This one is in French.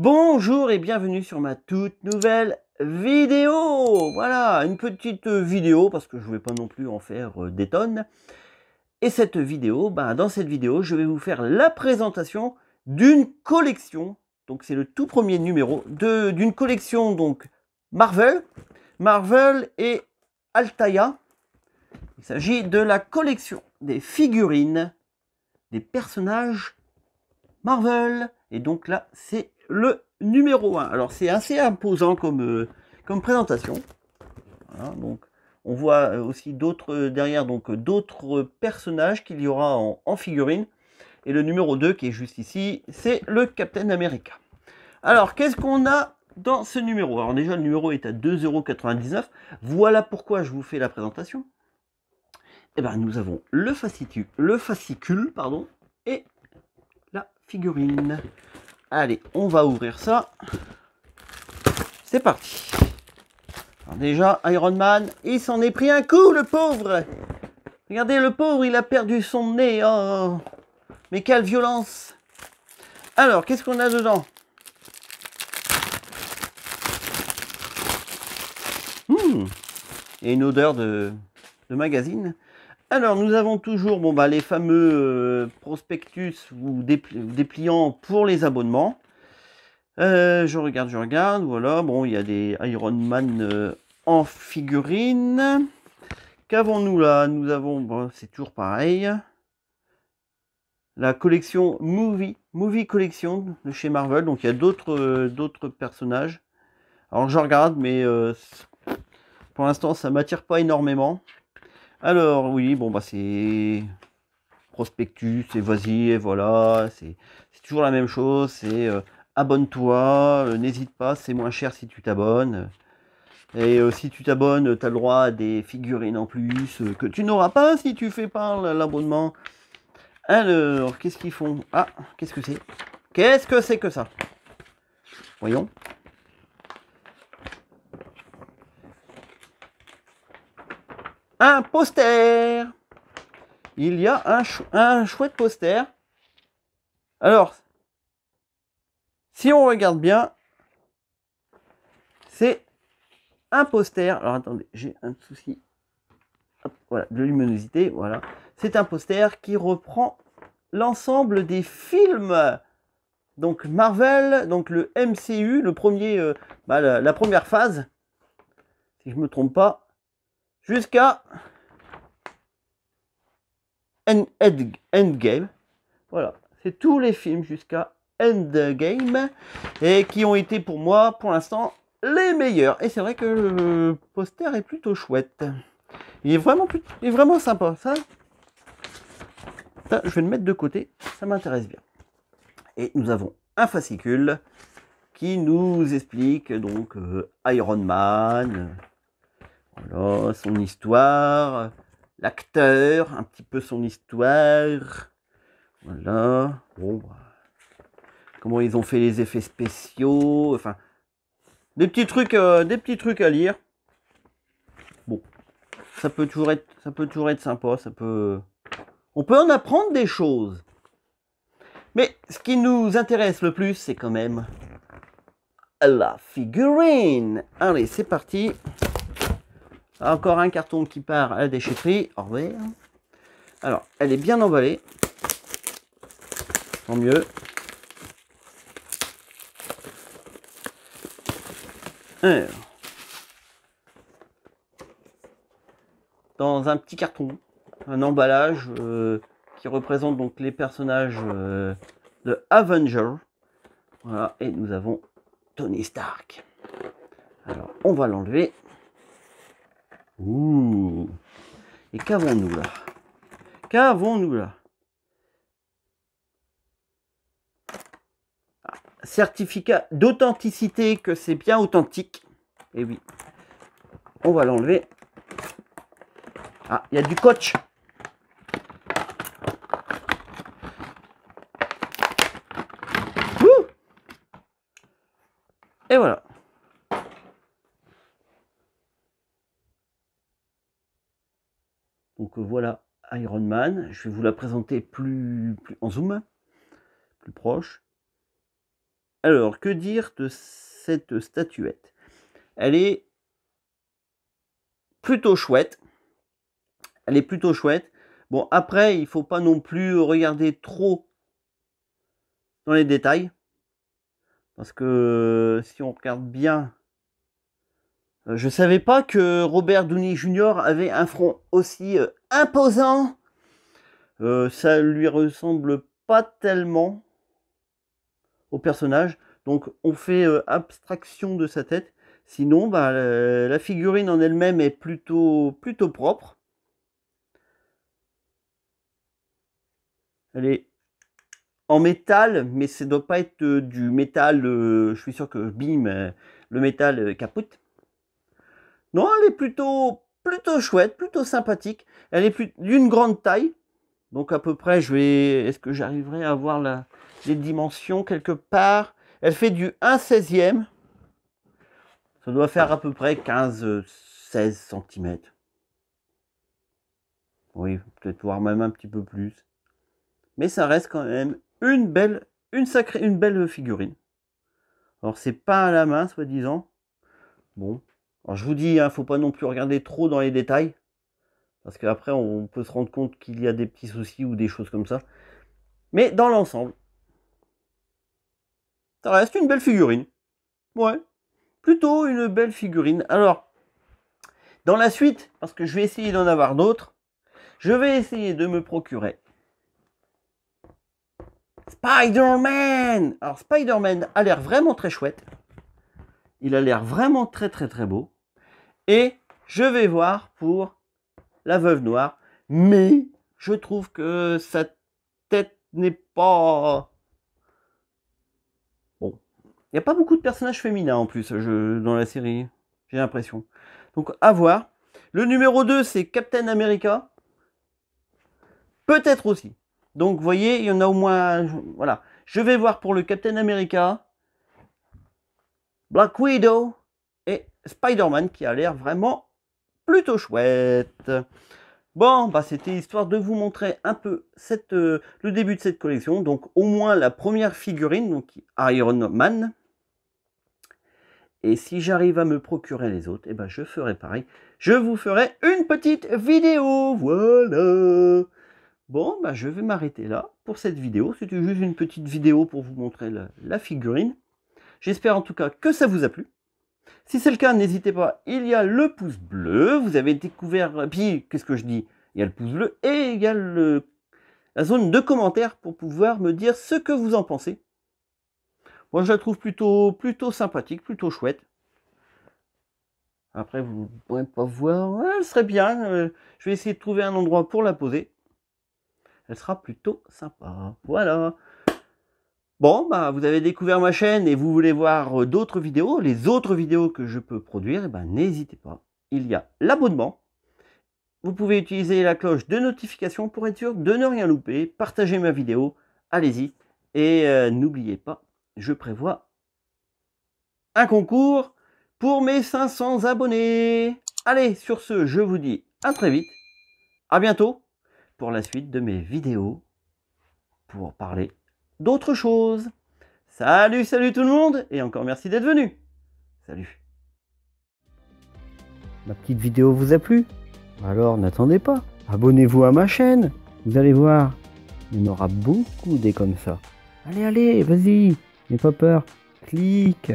Bonjour et bienvenue sur ma toute nouvelle vidéo Voilà, une petite euh, vidéo, parce que je ne vais pas non plus en faire euh, des tonnes. Et cette vidéo, bah dans cette vidéo, je vais vous faire la présentation d'une collection. Donc c'est le tout premier numéro d'une collection donc Marvel, Marvel et Altaïa. Il s'agit de la collection des figurines des personnages Marvel. Et donc là, c'est le numéro 1. Alors c'est assez imposant comme, euh, comme présentation. donc on voit euh, aussi d'autres euh, derrière donc d'autres personnages qu'il y aura en, figurine. Et le numéro 2 qui est juste ici, c'est le Captain America. Alors qu'est-ce qu'on a dans ce numéro Alors déjà le numéro est à 2,99€. Voilà pourquoi je vous fais la présentation. Eh bien, nous avons le fascicule, le fascicule pardon, et la figurine. Allez, on va ouvrir ça. C'est parti. Alors déjà, Iron Man, il s'en est pris un coup, le pauvre. Regardez, le pauvre, il a perdu son nez. Oh. mais quelle violence. Alors, qu'est-ce qu'on a dedans Hum Et une odeur de magazine. Alors, nous avons toujours bon, bah, les fameux euh, prospectus ou dépliants pour les abonnements. Euh, je regarde, je regarde. Voilà, bon, il y a des Iron Man euh, en figurine. Qu'avons-nous là Nous avons, c'est toujours pareil. La collection Movie, Movie Collection de chez Marvel. Donc, il y a d'autres personnages. Alors, je regarde, mais pour l'instant, ça m'attire pas énormément. Alors, oui, bon, bah, c'est prospectus, c'est vas-y, voilà, c'est toujours la même chose, c'est euh, abonne-toi, euh, n'hésite pas, c'est moins cher si tu t'abonnes. Et euh, si tu t'abonnes, tu as le droit à des figurines en plus que tu n'auras pas si tu fais pas l'abonnement. Alors, qu'est-ce qu'ils font Ah, qu'est-ce que c'est Qu'est-ce que c'est que ça Voyons. un poster. Il y a un, un chouette poster. Alors, si on regarde bien, c'est un poster. Alors attendez, j'ai un souci. voilà, de luminosité, voilà. C'est un poster qui reprend l'ensemble des films. Donc Marvel, donc le MCU, le premier, euh, bah, la, la, première phase, si je me trompe pas jusqu'à Endgame. Voilà, c'est tous les films jusqu'à Endgame et qui ont été pour moi pour l'instant les meilleurs. Et c'est vrai que le poster est plutôt chouette. Il est vraiment, est vraiment sympa. Ça, je vais le mettre de côté, ça m'intéresse bien. Et nous avons un fascicule qui nous explique donc euh, Iron Man, voilà, son histoire, l'acteur, un petit peu son histoire. Voilà, bon, bah, comment ils ont fait les effets spéciaux, enfin, des petits trucs, euh, des petits trucs à lire. Bon, ça peut toujours être, ça peut toujours être sympa, ça peut, on peut en apprendre des choses. Mais ce qui nous intéresse le plus, c'est quand même la figurine. Allez, c'est parti. Encore un carton qui part à la déchetterie. Au Alors, elle est bien emballée. Tant mieux. Dans un petit carton, un emballage euh, qui représente donc les personnages euh, de Avenger. Voilà, et nous avons Tony Stark. Alors, on va l'enlever. Ouh. Et qu'avons-nous là Qu'avons-nous là ah, Certificat d'authenticité que c'est bien authentique. Et eh oui. On va l'enlever. Ah, il y a du coach. Et voilà. Je vais vous la présenter plus, en zoom, plus proche. Alors, que dire de cette statuette Elle est plutôt chouette. Elle est plutôt chouette. Bon, après, il ne faut pas non plus regarder trop dans les détails. Parce que si on regarde bien, euh, je ne savais pas que Robert Downey Jr. avait un front aussi euh, imposant euh, ça lui ressemble pas tellement au personnage. Donc on fait euh, abstraction de sa tête. Sinon, bah, la figurine en elle-même est plutôt, plutôt propre. Elle est en métal, mais ça ne doit pas être euh, du métal, je suis sûr que bim, le métal capote. Non, elle est plutôt, plutôt chouette, plutôt sympathique. Elle est d'une grande taille, donc à peu près, je vais. Est-ce que j'arriverai à voir la... les dimensions quelque part Elle fait du 1 16e. Ça doit faire à peu près 15, 16 cm. Oui, peut-être voir même un petit peu plus. Mais ça reste quand même une belle, une sacrée, une belle figurine. Alors c'est pas à la main, soi-disant. Bon. Alors je vous dis, il hein, ne faut pas non plus regarder trop dans les détails. Parce qu'après, on peut se rendre compte qu'il y a des petits soucis ou des choses comme ça. Mais dans l'ensemble, ça reste une belle figurine. Ouais, plutôt une belle figurine. Alors, dans la suite, parce que je vais essayer d'en avoir d'autres, je vais essayer de me procurer Spider-Man Alors Spider-Man a l'air vraiment très chouette. Il a l'air vraiment très très très beau. Et je vais voir pour la veuve noire, mais je trouve que sa tête n'est pas... Bon. Il n'y a pas beaucoup de personnages féminins en plus dans la série, j'ai l'impression. Donc à voir. Le numéro 2, c'est Captain America. Peut-être aussi. Donc voyez, il y en a au moins... Voilà. Je vais voir pour le Captain America, Black Widow et Spider-Man qui a l'air vraiment plutôt chouette. Bon, bah c'était histoire de vous montrer un peu cette, euh, le début de cette collection, donc au moins la première figurine, donc Iron Man. Et si j'arrive à me procurer les autres, eh ben je ferai pareil. Je vous ferai une petite vidéo, voilà. Bon, bah je vais m'arrêter là pour cette vidéo. C'était juste une petite vidéo pour vous montrer la figurine. J'espère en tout cas que ça vous a plu. Si c'est le cas, n'hésitez pas, il y a le pouce bleu, vous avez découvert, puis qu'est-ce que je dis Il y a le pouce bleu et il y a la zone de commentaires pour pouvoir me dire ce que vous en pensez. Moi je la trouve plutôt, plutôt sympathique, plutôt chouette. Après vous ne pourrez pas voir, elle serait bien, euh, je vais essayer de trouver un endroit pour la poser. Elle sera plutôt sympa. Voilà. Bon, bah, vous avez découvert ma chaîne et vous voulez voir euh, d'autres vidéos, les autres vidéos que je peux produire, eh ben, n'hésitez pas. Il y a l'abonnement. Vous pouvez utiliser la cloche de notification pour être sûr de ne rien louper. Partagez ma vidéo, allez-y. Et euh, n'oubliez pas, je prévois un concours pour mes 500 abonnés. Allez, sur ce, je vous dis à très vite. À bientôt pour la suite de mes vidéos pour parler d'autres choses. Salut, salut tout le monde et encore merci d'être venu. Salut. Ma petite vidéo vous a plu Alors n'attendez pas, abonnez-vous à ma chaîne. Vous allez voir, il y en aura beaucoup des comme ça. Allez, allez, vas-y, n'aie pas peur, clique